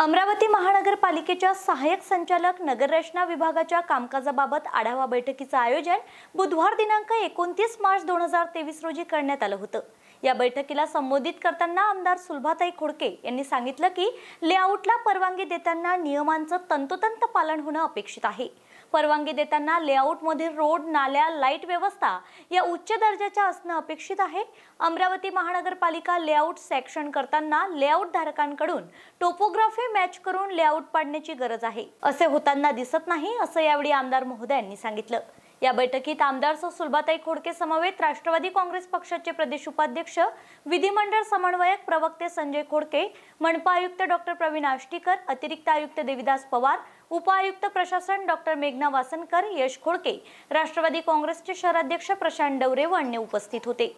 अमरावती महानगरपालिकेच्या सहाय्यक संचालक नगररचना विभागाच्या कामकाजाबाबत आढावा बैठकीचं आयोजन बुधवार दिनांक एकोणतीस मार्च दोन हजार तेवीस रोजी करण्यात आलं होतं या बैठकीला संबोधित करताना आमदार सुलभाताई खोडके यांनी सांगितलं की लेआउटला परवानगी देताना नियमांचं तंतोतंत पालन होणं अपेक्षित आहे परवानगी देताना लेआउट मध्ये रोड नाल्या लाईट व्यवस्था या उच्च दर्जाच्या असणं अपेक्षित आहे अमरावती महानगरपालिका लेआउट सेक्शन करताना लेआउट धारकांकडून टोपोग्राफी मॅच करून लेआउट पाडण्याची गरज आहे असे होताना दिसत नाही असं यावेळी आमदार महोदयांनी सांगितलं या बैठकीत आमदार सुलभाताई खोडके समवेत राष्ट्रवादी काँग्रेस पक्षाचे प्रदेश उपाध्यक्ष विधिमंडळ समन्वयक प्रवक्ते संजय खोडके मनपा आयुक्त डॉक्टर प्रवीण आष्टीकर अतिरिक्त आयुक्त देविदास पवार उपआयुक्त प्रशासन डॉक्टर मेघना वासनकर यश खोडके राष्ट्रवादी काँग्रेसचे शहराध्यक्ष प्रशांत डवरे व अन्य उपस्थित होते